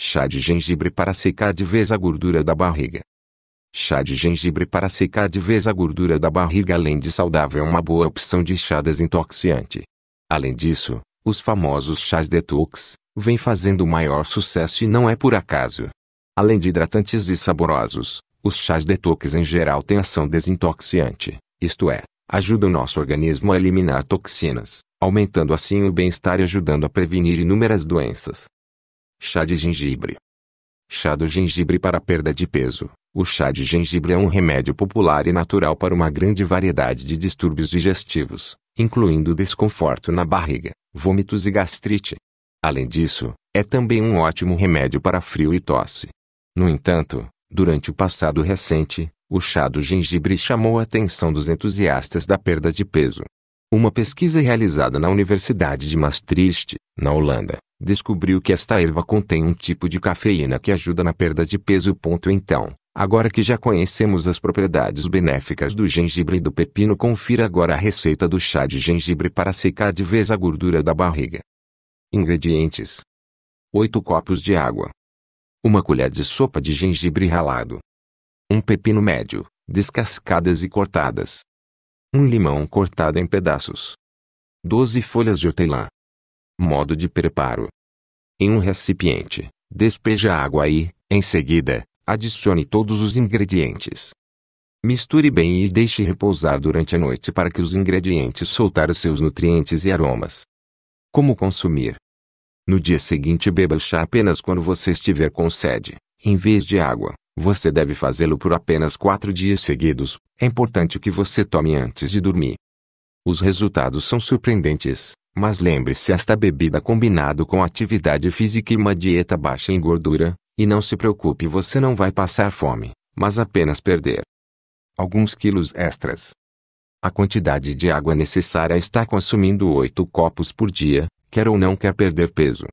Chá de gengibre para secar de vez a gordura da barriga. Chá de gengibre para secar de vez a gordura da barriga além de saudável é uma boa opção de chá desintoxiante. Além disso, os famosos chás detox vêm fazendo maior sucesso e não é por acaso. Além de hidratantes e saborosos, os chás detox em geral têm ação desintoxiante, isto é, ajudam nosso organismo a eliminar toxinas, aumentando assim o bem-estar e ajudando a prevenir inúmeras doenças. Chá de gengibre. Chá do gengibre para perda de peso. O chá de gengibre é um remédio popular e natural para uma grande variedade de distúrbios digestivos, incluindo desconforto na barriga, vômitos e gastrite. Além disso, é também um ótimo remédio para frio e tosse. No entanto, durante o passado recente, o chá do gengibre chamou a atenção dos entusiastas da perda de peso. Uma pesquisa realizada na Universidade de Maastricht, na Holanda, descobriu que esta erva contém um tipo de cafeína que ajuda na perda de peso. Ponto então, agora que já conhecemos as propriedades benéficas do gengibre e do pepino, confira agora a receita do chá de gengibre para secar de vez a gordura da barriga. Ingredientes: 8 copos de água, 1 colher de sopa de gengibre ralado, um pepino médio, descascadas e cortadas, um limão cortado em pedaços, 12 folhas de hortelã, Modo de preparo. Em um recipiente, despeje a água e, em seguida, adicione todos os ingredientes. Misture bem e deixe repousar durante a noite para que os ingredientes soltaram seus nutrientes e aromas. Como consumir? No dia seguinte beba o chá apenas quando você estiver com sede, em vez de água. Você deve fazê-lo por apenas quatro dias seguidos. É importante que você tome antes de dormir. Os resultados são surpreendentes, mas lembre-se esta bebida combinado com atividade física e uma dieta baixa em gordura, e não se preocupe você não vai passar fome, mas apenas perder alguns quilos extras. A quantidade de água necessária está consumindo 8 copos por dia, quer ou não quer perder peso.